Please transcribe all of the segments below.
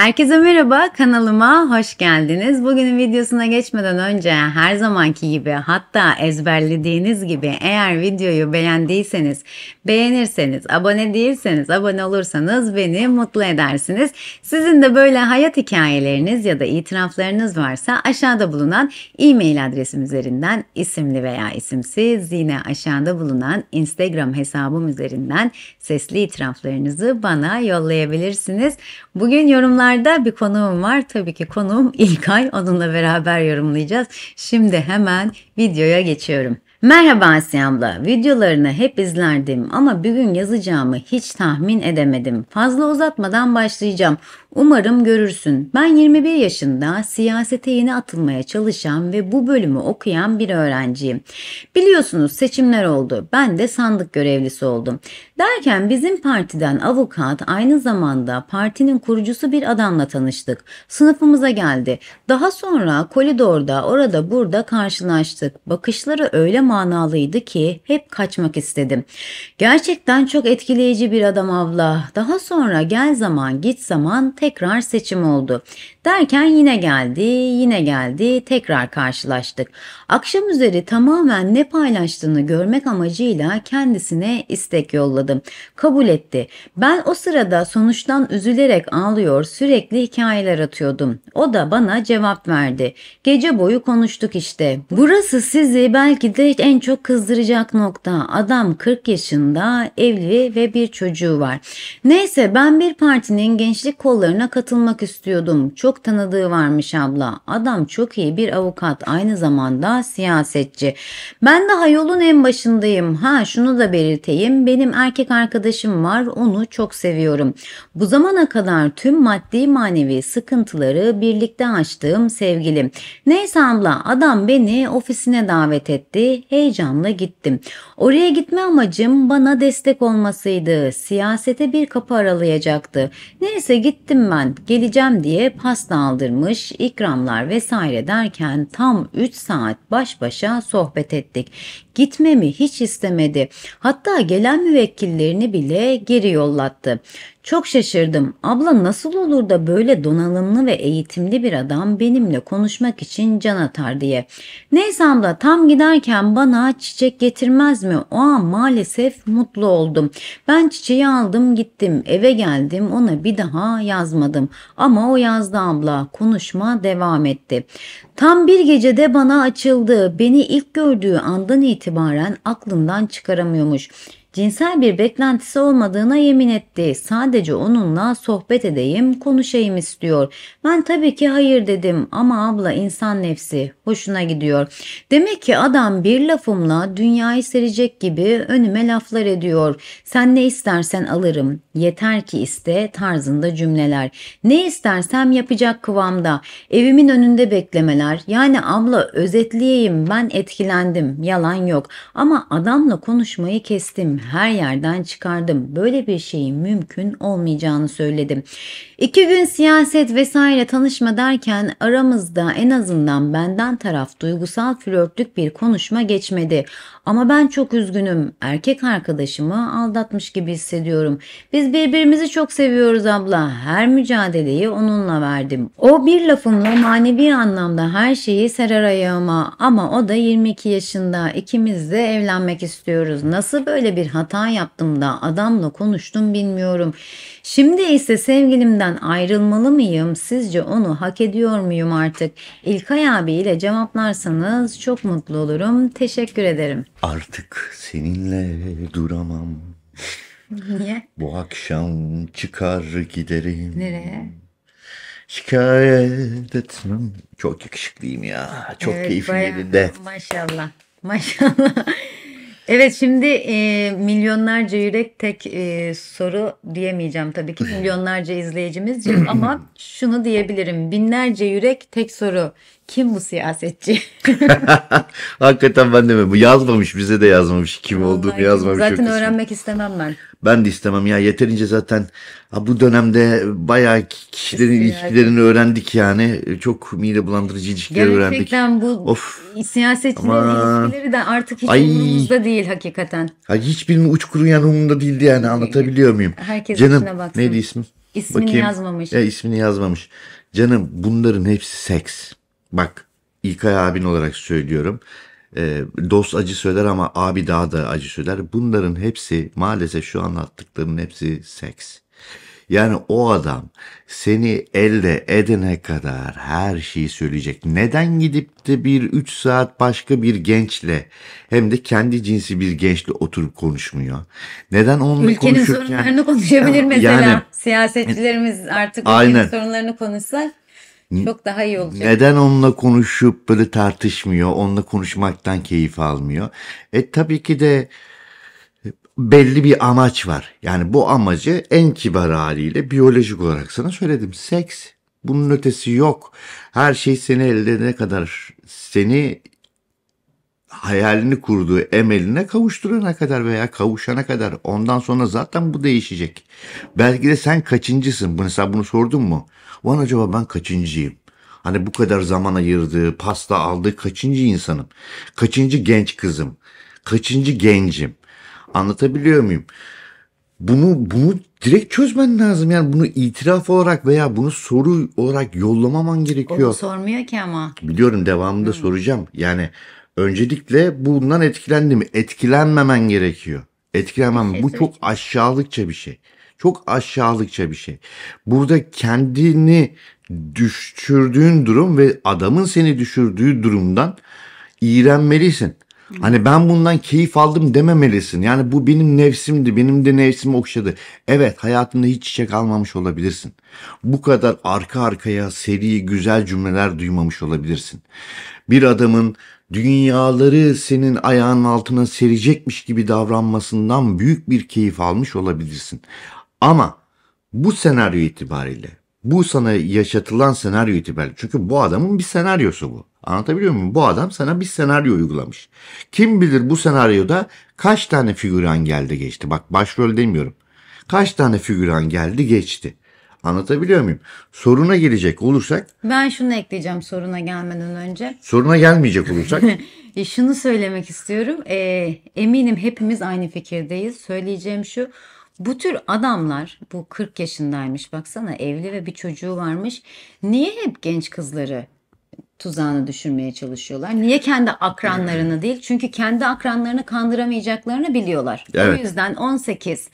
Herkese merhaba, kanalıma hoş geldiniz. Bugünün videosuna geçmeden önce her zamanki gibi hatta ezberlediğiniz gibi eğer videoyu beğendiyseniz, beğenirseniz, abone değilseniz, abone olursanız beni mutlu edersiniz. Sizin de böyle hayat hikayeleriniz ya da itiraflarınız varsa aşağıda bulunan e-mail adresim üzerinden isimli veya isimsiz yine aşağıda bulunan Instagram hesabım üzerinden sesli itiraflarınızı bana yollayabilirsiniz. Bugün yorumlar yorumlarda bir konuğum var. Tabii ki konuğum İlkay. Onunla beraber yorumlayacağız. Şimdi hemen videoya geçiyorum. Merhaba Asya abla. Videolarını hep izlerdim ama bir gün yazacağımı hiç tahmin edemedim. Fazla uzatmadan başlayacağım. Umarım görürsün. Ben 21 yaşında siyasete yeni atılmaya çalışan ve bu bölümü okuyan bir öğrenciyim. Biliyorsunuz seçimler oldu. Ben de sandık görevlisi oldum. Derken bizim partiden avukat aynı zamanda partinin kurucusu bir adamla tanıştık. Sınıfımıza geldi. Daha sonra koridorda orada burada karşılaştık. Bakışları öyle manalıydı ki hep kaçmak istedim. Gerçekten çok etkileyici bir adam abla. Daha sonra gel zaman git zaman tekrar seçim oldu. Derken yine geldi, yine geldi, tekrar karşılaştık. Akşam üzeri tamamen ne paylaştığını görmek amacıyla kendisine istek yolladım. Kabul etti. Ben o sırada sonuçtan üzülerek ağlıyor, sürekli hikayeler atıyordum. O da bana cevap verdi. Gece boyu konuştuk işte. Burası sizi belki de en çok kızdıracak nokta. Adam 40 yaşında, evli ve bir çocuğu var. Neyse ben bir partinin gençlik kollarını kurslarına katılmak istiyordum. Çok tanıdığı varmış abla. Adam çok iyi bir avukat aynı zamanda siyasetçi. Ben daha yolun en başındayım. Ha şunu da belirteyim. Benim erkek arkadaşım var. Onu çok seviyorum. Bu zamana kadar tüm maddi manevi sıkıntıları birlikte açtığım sevgilim. Neyse abla adam beni ofisine davet etti. Heyecanla gittim. Oraya gitme amacım bana destek olmasıydı. Siyasete bir kapı aralayacaktı. Neyse gittim ben geleceğim diye pasta aldırmış, ikramlar vesaire derken tam 3 saat baş başa sohbet ettik. Gitmemi hiç istemedi. Hatta gelen müvekkillerini bile geri yollattı. Çok şaşırdım. Abla nasıl olur da böyle donanımlı ve eğitimli bir adam benimle konuşmak için can atar diye. Neyse abla tam giderken bana çiçek getirmez mi? O an maalesef mutlu oldum. Ben çiçeği aldım gittim eve geldim ona bir daha yazmadım. Ama o yazdı abla konuşma devam etti. Tam bir gecede bana açıldı. Beni ilk gördüğü andan itibaren itibaren aklından çıkaramıyormuş. Cinsel bir beklentisi olmadığına yemin etti. Sadece onunla sohbet edeyim, konuşayım istiyor. Ben tabii ki hayır dedim ama abla insan nefsi hoşuna gidiyor. Demek ki adam bir lafımla dünyayı serecek gibi önüme laflar ediyor. Sen ne istersen alırım. Yeter ki iste tarzında cümleler. Ne istersem yapacak kıvamda. Evimin önünde beklemeler. Yani abla özetleyeyim ben etkilendim. Yalan yok. Ama adamla konuşmayı kestim. Her yerden çıkardım. Böyle bir şeyin mümkün olmayacağını söyledim. İki gün siyaset vesaire tanışma derken aramızda en azından benden taraf duygusal flörtlük bir konuşma geçmedi. Ama ben çok üzgünüm. Erkek arkadaşımı aldatmış gibi hissediyorum. Biz birbirimizi çok seviyoruz abla. Her mücadeleyi onunla verdim. O bir lafımla manevi anlamda her şeyi serer ayağıma ama o da 22 yaşında. İkimiz de evlenmek istiyoruz. Nasıl böyle bir hata yaptım da adamla konuştum bilmiyorum. Şimdi ise sevgilimden ayrılmalı mıyım? Sizce onu hak ediyor muyum artık? İlkay abiyle ile Can cevaplarsanız çok mutlu olurum. Teşekkür ederim. Artık seninle duramam. Niye? Bu akşam çıkar giderim. Nereye? Şikayet etmem. Çok yakışıklıyım ya. Çok evet, keyifli yerinde. Maşallah. Maşallah. Evet şimdi e, milyonlarca yürek tek e, soru diyemeyeceğim tabii ki milyonlarca izleyicimiz yok ama şunu diyebilirim binlerce yürek tek soru kim bu siyasetçi? Hakikaten ben de mi? Bu yazmamış bize de yazmamış kim olduğunu yazmamış. Zaten öğrenmek istemem ben. Ben de istemem ya yeterince zaten ha, bu dönemde bayağı kişilerin İsyan. ilişkilerini öğrendik yani. Çok mide bulandırıcı ilişkiler öğrendik. Gerçekten bu of. siyasetçilerin Ama... ilişkileri de artık hiç Ay. umurumuzda değil hakikaten. Ha, hiçbirinin uç kuruyan yanımda değildi yani anlatabiliyor muyum? Herkes Canım, içine baksın. Neydi ismi? İsmini Bakayım. yazmamış. Ya, ismini yazmamış. Canım bunların hepsi seks. Bak İlkay abin olarak söylüyorum. E, dost acı söyler ama abi daha da acı söyler. Bunların hepsi maalesef şu anlattıklarının hepsi seks. Yani o adam seni elde edene kadar her şeyi söyleyecek. Neden gidip de bir üç saat başka bir gençle hem de kendi cinsi bir gençle oturup konuşmuyor? Neden onunla ülkenin konuşurken? Ülkenin sorunlarını konuşabilir mesela. Yani, Siyasetçilerimiz artık aynen. ülkenin sorunlarını konuşsa çok daha iyi olacak. Neden onunla konuşup böyle tartışmıyor, onunla konuşmaktan keyif almıyor? E tabii ki de belli bir amaç var. Yani bu amacı en kibar haliyle biyolojik olarak sana söyledim. Seks. Bunun ötesi yok. Her şey seni elde ne kadar seni hayalini kurduğu emeline kavuşturana kadar veya kavuşana kadar ondan sonra zaten bu değişecek. Belki de sen kaçıncısın? Bunu sen bunu sordun mu? Van acaba ben kaçıncıyım? Hani bu kadar zaman ayırdığı, pasta aldığı kaçıncı insanım? Kaçıncı genç kızım? Kaçıncı gencim? Anlatabiliyor muyum? Bunu bunu direkt çözmen lazım. Yani bunu itiraf olarak veya bunu soru olarak yollamaman gerekiyor. Onu sormuyor ki ama. Biliyorum devamında hmm. soracağım. Yani Öncelikle bundan etkilendi mi? Etkilenmemen gerekiyor. Etkilenmem. Bu çok aşağılıkça bir şey. Çok aşağılıkça bir şey. Burada kendini düşürdüğün durum ve adamın seni düşürdüğü durumdan iğrenmelisin. Hani ben bundan keyif aldım dememelisin. Yani bu benim nefsimdi. Benim de nefsim okşadı. Evet hayatında hiç çiçek almamış olabilirsin. Bu kadar arka arkaya seri güzel cümleler duymamış olabilirsin. Bir adamın dünyaları senin ayağının altına serecekmiş gibi davranmasından büyük bir keyif almış olabilirsin. Ama bu senaryo itibariyle, bu sana yaşatılan senaryo itibariyle çünkü bu adamın bir senaryosu bu. Anlatabiliyor muyum? Bu adam sana bir senaryo uygulamış. Kim bilir bu senaryoda kaç tane figüran geldi geçti. Bak başrol demiyorum. Kaç tane figüran geldi geçti. Anlatabiliyor muyum? Soruna gelecek olursak. Ben şunu ekleyeceğim soruna gelmeden önce. Soruna gelmeyecek olursak. E, şunu söylemek istiyorum. E, eminim hepimiz aynı fikirdeyiz. Söyleyeceğim şu. Bu tür adamlar bu 40 yaşındaymış baksana evli ve bir çocuğu varmış. Niye hep genç kızları tuzağını düşürmeye çalışıyorlar. Niye kendi akranlarını değil? Çünkü kendi akranlarını kandıramayacaklarını biliyorlar. Evet. O yüzden 18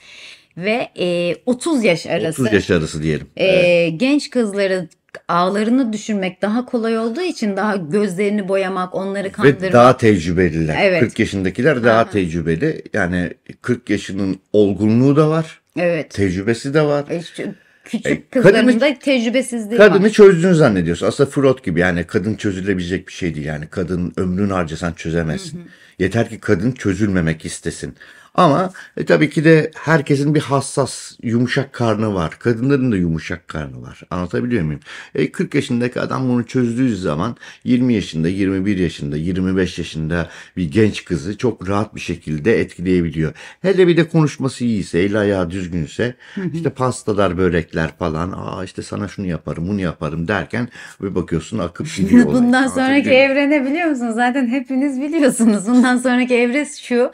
ve e, 30 yaş arası. 30 yaş arası diyelim. E, evet. Genç kızları ağlarını düşürmek daha kolay olduğu için daha gözlerini boyamak, onları kandırmak. Ve daha tecrübeliler. Evet. 40 yaşındakiler daha Aha. tecrübeli. Yani 40 yaşının olgunluğu da var. Evet. Tecrübesi de var. İşte küçük e, kızların kadını, da tecrübesizliği kadını var. Kadını çözdüğünü zannediyorsun. Aslında Freud gibi yani kadın çözülebilecek bir şey değil. Yani kadın ömrünü harcasan çözemezsin. Hı hı. Yeter ki kadın çözülmemek istesin. Ama e, tabii ki de herkesin bir hassas, yumuşak karnı var. Kadınların da yumuşak karnı var. Anlatabiliyor muyum? E, 40 yaşındaki adam bunu çözdüğü zaman 20 yaşında, 21 yaşında, 25 yaşında bir genç kızı çok rahat bir şekilde etkileyebiliyor. Hele bir de konuşması iyiyse, el ayağı düzgünse işte pastalar, börekler falan. Aa işte sana şunu yaparım, bunu yaparım derken bir bakıyorsun akıp gidiyor. Bundan olay. sonraki evrene biliyor musunuz? Zaten hepiniz biliyorsunuz. Bundan sonraki evre şu.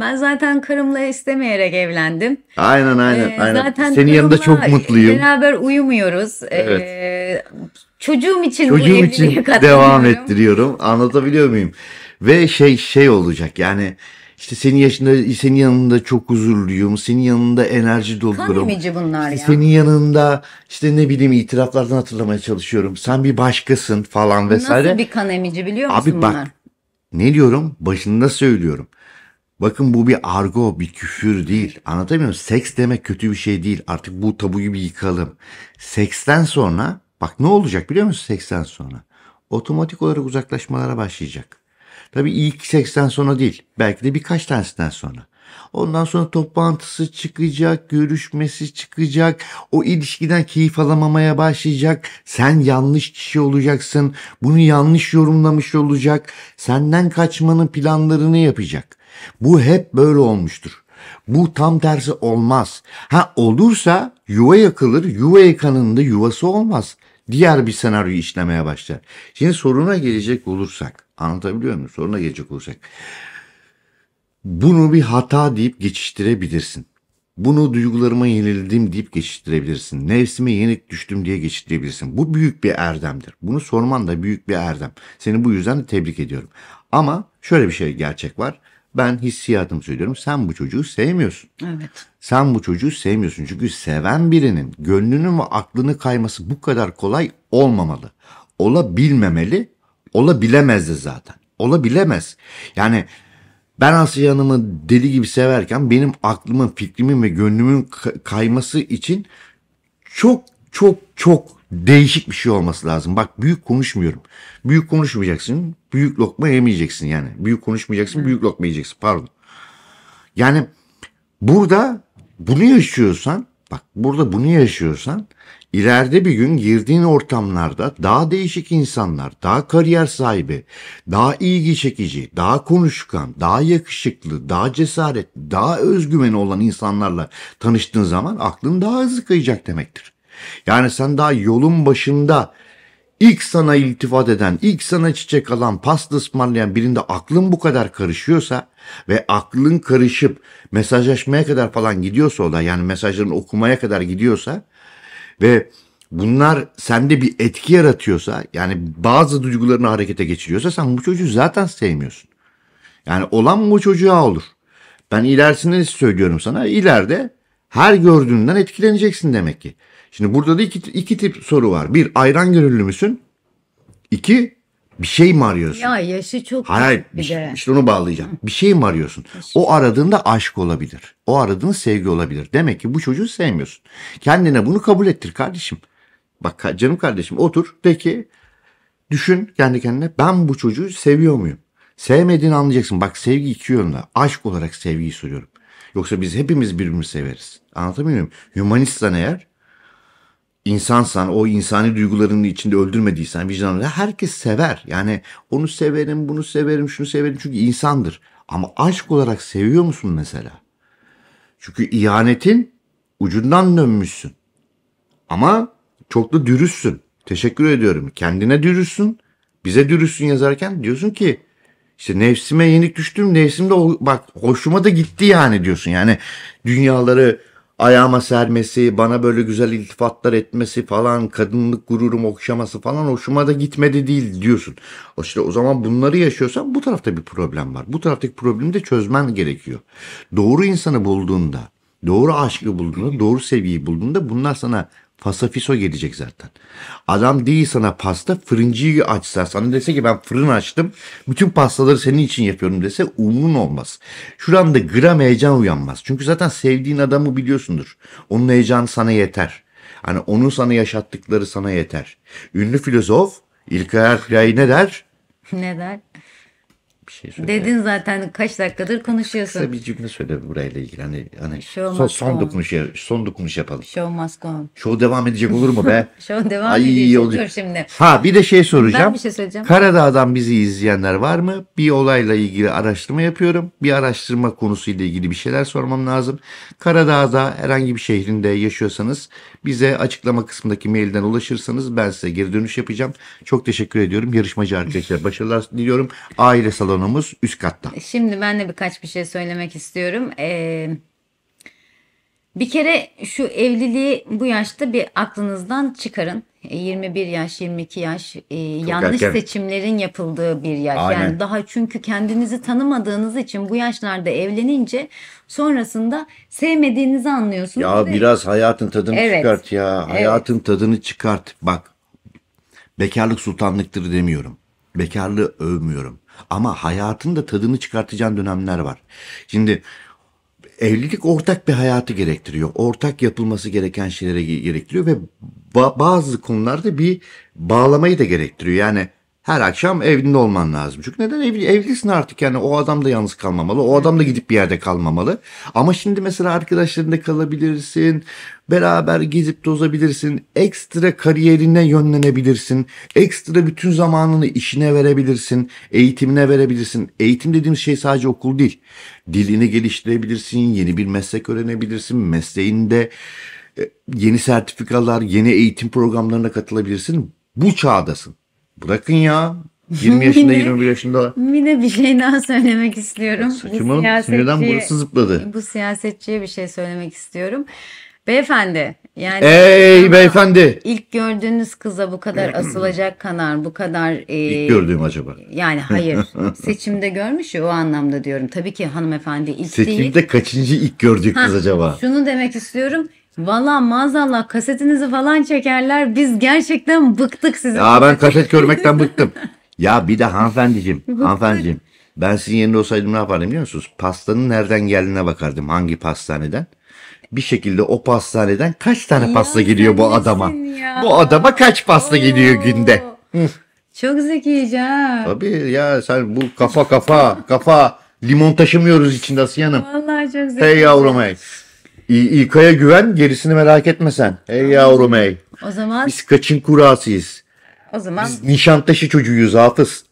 Ben zaten karımla istemeyerek evlendim. Aynen aynen. Ee, aynen. Zaten Senin yanında çok mutluyum. Beraber uyumuyoruz. Ee, evet. Ee, çocuğum için çocuğum için devam ettiriyorum. Anlatabiliyor muyum? Ve şey şey olacak yani işte senin yaşında senin yanında çok huzurluyum. Senin yanında enerji dolduruyorum. Kan bunlar işte ya. Senin yanında işte ne bileyim itiraflardan hatırlamaya çalışıyorum. Sen bir başkasın falan vesaire. Nasıl bir kan emici biliyor musun Abi bak bunlar? ne diyorum? Başında söylüyorum. Bakın bu bir argo, bir küfür değil. Anlatamıyorum. Seks demek kötü bir şey değil. Artık bu tabuyu bir yıkalım. Seksten sonra bak ne olacak biliyor musun seksten sonra? Otomatik olarak uzaklaşmalara başlayacak. Tabii ilk seksten sonra değil. Belki de birkaç tanesinden sonra. Ondan sonra toplantısı çıkacak, görüşmesi çıkacak, o ilişkiden keyif alamamaya başlayacak, sen yanlış kişi olacaksın, bunu yanlış yorumlamış olacak, senden kaçmanın planlarını yapacak. Bu hep böyle olmuştur. Bu tam tersi olmaz. Ha olursa yuva yakılır, yuva yıkanında yuvası olmaz. Diğer bir senaryo işlemeye başlar. Şimdi soruna gelecek olursak, anlatabiliyor muyum? Soruna gelecek olursak. Bunu bir hata deyip geçiştirebilirsin. Bunu duygularıma yenildim deyip geçiştirebilirsin. Nefsime yenik düştüm diye geçiştirebilirsin. Bu büyük bir erdemdir. Bunu sorman da büyük bir erdem. Seni bu yüzden tebrik ediyorum. Ama şöyle bir şey gerçek var. Ben hissiyatımı söylüyorum. Sen bu çocuğu sevmiyorsun. Evet. Sen bu çocuğu sevmiyorsun. Çünkü seven birinin gönlünün ve aklını kayması bu kadar kolay olmamalı. Olabilmemeli. Olabilemezdi zaten. Olabilemez. Yani ben Asiye Hanım'ı deli gibi severken benim aklımın, fikrimin ve gönlümün kayması için çok çok çok değişik bir şey olması lazım. Bak büyük konuşmuyorum. Büyük konuşmayacaksın. Büyük lokma yemeyeceksin yani. Büyük konuşmayacaksın. Büyük lokma yiyeceksin. Pardon. Yani burada bunu yaşıyorsan bak burada bunu yaşıyorsan ileride bir gün girdiğin ortamlarda daha değişik insanlar, daha kariyer sahibi, daha ilgi çekici, daha konuşkan, daha yakışıklı, daha cesaretli, daha özgüveni olan insanlarla tanıştığın zaman aklın daha hızlı kayacak demektir. Yani sen daha yolun başında ilk sana iltifat eden, ilk sana çiçek alan, pasta ısmarlayan birinde aklın bu kadar karışıyorsa ve aklın karışıp mesajlaşmaya kadar falan gidiyorsa o da yani mesajların okumaya kadar gidiyorsa ve bunlar sende bir etki yaratıyorsa yani bazı duygularını harekete geçiriyorsa sen bu çocuğu zaten sevmiyorsun. Yani olan bu çocuğa olur. Ben ilerisini söylüyorum sana. ileride her gördüğünden etkileneceksin demek ki. Şimdi burada da iki, iki tip soru var. Bir ayran gönüllü müsün? İki bir şey mi arıyorsun? Ya yaşı çok. Hayır, bir, şey, de. işte onu bağlayacağım. Bir şey mi arıyorsun? O aradığında aşk olabilir. O aradığında sevgi olabilir. Demek ki bu çocuğu sevmiyorsun. Kendine bunu kabul ettir kardeşim. Bak canım kardeşim otur de ki düşün kendi kendine ben bu çocuğu seviyor muyum? Sevmediğini anlayacaksın. Bak sevgi iki yönlü. Aşk olarak sevgiyi soruyorum. Yoksa biz hepimiz birbirimizi severiz. Anlatabiliyor muyum? Humanistsen eğer insansan, o insani duygularının içinde öldürmediysen vicdanını herkes sever. Yani onu severim, bunu severim, şunu severim çünkü insandır. Ama aşk olarak seviyor musun mesela? Çünkü ihanetin ucundan dönmüşsün. Ama çok da dürüstsün. Teşekkür ediyorum. Kendine dürüstsün. Bize dürüstsün yazarken diyorsun ki işte nefsime yenik düştüm. Nefsim de bak hoşuma da gitti yani diyorsun. Yani dünyaları Ayağıma sermesi, bana böyle güzel iltifatlar etmesi falan, kadınlık gururum okşaması falan hoşuma da gitmedi değil diyorsun. O işte o zaman bunları yaşıyorsan bu tarafta bir problem var. Bu taraftaki problemi de çözmen gerekiyor. Doğru insanı bulduğunda, doğru aşkı bulduğunda, doğru sevgiyi bulduğunda bunlar sana Fasafiso gelecek zaten. Adam değil sana pasta fırıncıyı açsa sana dese ki ben fırın açtım bütün pastaları senin için yapıyorum dese umrun olmaz. Şuranda gram heyecan uyanmaz. Çünkü zaten sevdiğin adamı biliyorsundur. Onun heyecanı sana yeter. Hani onun sana yaşattıkları sana yeter. Ünlü filozof İlkay Erfilay ne der? Ne der? bir şey söyle. Dedin zaten kaç dakikadır konuşuyorsun. Kısa bir cümle söyle burayla ilgili. Hani, hani son, son dokunuş, son dokunuş yapalım. Show must go on. Show devam edecek olur mu be? Show devam Ay, edecek olur şimdi. Ha bir de şey soracağım. Ben bir şey söyleyeceğim. Karadağ'dan bizi izleyenler var mı? Bir olayla ilgili araştırma yapıyorum. Bir araştırma konusuyla ilgili bir şeyler sormam lazım. Karadağ'da herhangi bir şehrinde yaşıyorsanız bize açıklama kısmındaki mailden ulaşırsanız ben size geri dönüş yapacağım. Çok teşekkür ediyorum. Yarışmacı arkadaşlar başarılar diliyorum. Aile salonu alanımız üst katta. Şimdi ben de birkaç bir şey söylemek istiyorum. Ee, bir kere şu evliliği bu yaşta bir aklınızdan çıkarın. 21 e, yaş, 22 yaş e, yanlış erken. seçimlerin yapıldığı bir yaş. Aynen. Yani daha çünkü kendinizi tanımadığınız için bu yaşlarda evlenince sonrasında sevmediğinizi anlıyorsunuz. Ya biraz hayatın tadını evet. çıkart ya. Hayatın evet. tadını çıkart. Bak bekarlık sultanlıktır demiyorum. Bekarlığı övmüyorum. Ama hayatın da tadını çıkartacağın dönemler var. Şimdi evlilik ortak bir hayatı gerektiriyor. Ortak yapılması gereken şeylere gerektiriyor ve bazı konularda bir bağlamayı da gerektiriyor. Yani her akşam evinde olman lazım. Çünkü neden evli, evlisin artık yani o adam da yalnız kalmamalı. O adam da gidip bir yerde kalmamalı. Ama şimdi mesela arkadaşlarında kalabilirsin. Beraber gezip tozabilirsin. Ekstra kariyerine yönlenebilirsin. Ekstra bütün zamanını işine verebilirsin. Eğitimine verebilirsin. Eğitim dediğimiz şey sadece okul değil. Dilini geliştirebilirsin. Yeni bir meslek öğrenebilirsin. Mesleğinde e, yeni sertifikalar, yeni eğitim programlarına katılabilirsin. Bu çağdasın. Bırakın ya. 20 yaşında yine, 21 yaşında. Bir de bir şey daha söylemek istiyorum. Saçımın sinirden burası zıpladı. Bu siyasetçiye bir şey söylemek istiyorum. Beyefendi yani Ey beyefendi. İlk gördüğünüz kıza bu kadar asılacak kanar, bu kadar e, İlk gördüğüm acaba. Yani hayır. seçimde görmüş ya o anlamda diyorum. Tabii ki hanımefendi ilk Seçimde değil. kaçıncı ilk gördüğü kız acaba? Şunu demek istiyorum. Valla maazallah kasetinizi falan çekerler. Biz gerçekten bıktık sizin. Ya ben kaset görmekten bıktım. Ya bir de hanımefendiciğim, hanımefendiciğim. Ben sizin yerinde olsaydım ne yapardım biliyor musunuz? Pastanın nereden geldiğine bakardım. Hangi pastaneden? Bir şekilde o pastaneden kaç tane ya pasta gidiyor bu adama? Ya. Bu adama kaç pasta Oo. gidiyor günde? Çok zekice ha. Tabii ya sen bu kafa kafa kafa limon taşımıyoruz içinde Asiye Hanım. Vallahi çok zekice. Hey yavrum hey. İK'ya güven gerisini merak etme sen. Ey yavrum ey. O zaman Biz kaçın kurasıyız. o zaman Biz Nişantaşı çocuğuyuz Hafız.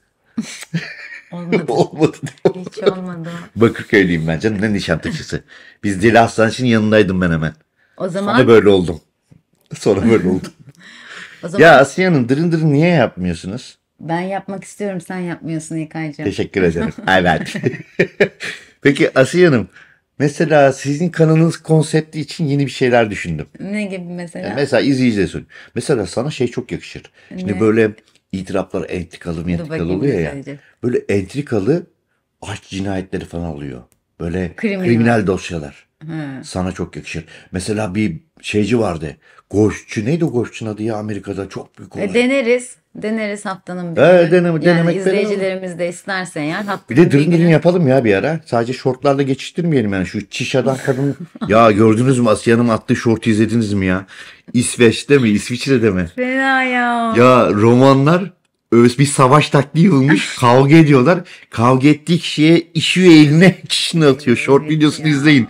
olmadı. Olmadı. Hiç olmadı. Bakırköylüyüm ben canım ne Nişantaşısı. Biz Deli Hastanesi'nin yanındaydım ben hemen. O zaman Sonra böyle oldum. Sonra böyle oldum. o zaman ya Asiye Hanım dırın dırın niye yapmıyorsunuz? ben yapmak istiyorum sen yapmıyorsun İlkay'cığım. Teşekkür ederim. Evet. Peki Asiye Hanım Mesela sizin kanalınız konsepti için yeni bir şeyler düşündüm. Ne gibi mesela? Yani mesela izleyiciler soruyor. Mesela sana şey çok yakışır. Şimdi böyle itiraflar entrikalı mentrikalı bakayım oluyor ya. güzelce. Böyle entrikalı aç cinayetleri falan oluyor. Böyle Kriminal. kriminal, dosyalar. Hı. Sana çok yakışır. Mesela bir şeyci vardı. Goşçu neydi o goşçunun adı ya Amerika'da çok büyük e, olay. E, deneriz. Deneriz haftanın bir günü. Ee, deneme, yani denemek izleyicilerimiz de isterse eğer haftanın Bir de dürüm günü yapalım ya bir ara. Sadece şortlarla geçiştirmeyelim yani. Şu çişadan kadın. ya gördünüz mü Asya'nın attığı şortu izlediniz mi ya? İsveç'te mi? İsviçre'de mi? Fena ya. Ya romanlar bir savaş taktiği bulmuş. kavga ediyorlar. Kavga ettiği kişiye işiyor eline kişini atıyor. Şort videosunu izleyin.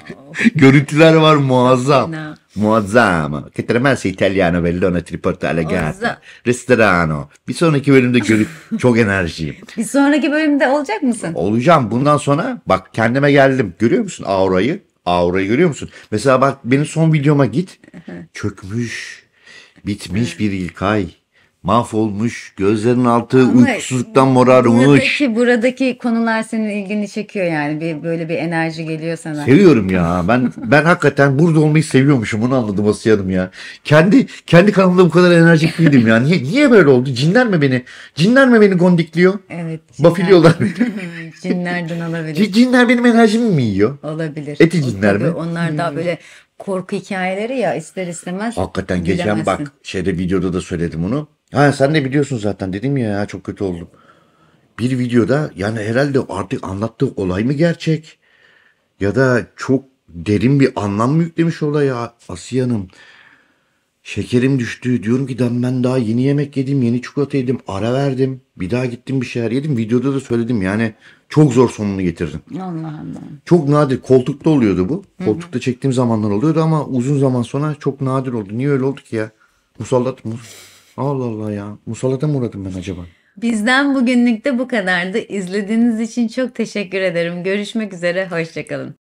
Görüntüler var muazzam. Muazzam. Che Tremas İtalyan Bellona ti riporta Restorano. Bir sonraki bölümde görüp çok enerjiyim. Bir sonraki bölümde olacak mısın? Olacağım. Bundan sonra bak kendime geldim. Görüyor musun aurayı? Aurayı görüyor musun? Mesela bak benim son videoma git. Çökmüş, bitmiş bir ilk ay mahvolmuş, gözlerin altı Ama uykusuzluktan morarmış. Buradaki, buradaki konular senin ilgini çekiyor yani bir böyle bir enerji geliyor sana. Seviyorum ya. Ben ben hakikaten burada olmayı seviyormuşum. Bunu anladım Asiye'm ya. Kendi kendi kanalımda bu kadar enerjik değildim ya? Niye, niye böyle oldu? Cinler mi beni? Cinler mi beni gondikliyor? Evet. Cinler, Bafiliyorlar beni. cinlerden olabilir. Cinler benim enerjimi mi yiyor? Olabilir. Eti cinler mi? Onlar hmm. daha böyle korku hikayeleri ya ister istemez. Hakikaten geçen bak şeyde videoda da söyledim onu Ha sen de biliyorsun zaten dedim ya, ya çok kötü oldum. Bir videoda yani herhalde artık anlattığı olay mı gerçek? Ya da çok derin bir anlam mı yüklemiş olaya Asiye Hanım? Şekerim düştü. Diyorum ki ben daha yeni yemek yedim, yeni çikolata yedim, ara verdim. Bir daha gittim bir şeyler yedim. Videoda da söyledim yani çok zor sonunu getirdim. Allah Allah. Çok nadir. Koltukta oluyordu bu. Koltukta çektiğim zamanlar oluyordu ama uzun zaman sonra çok nadir oldu. Niye öyle oldu ki ya? Musallat mı? Allah Allah ya. Musalata mı uğradım ben acaba? Bizden bugünlük de bu kadardı. İzlediğiniz için çok teşekkür ederim. Görüşmek üzere, hoşçakalın.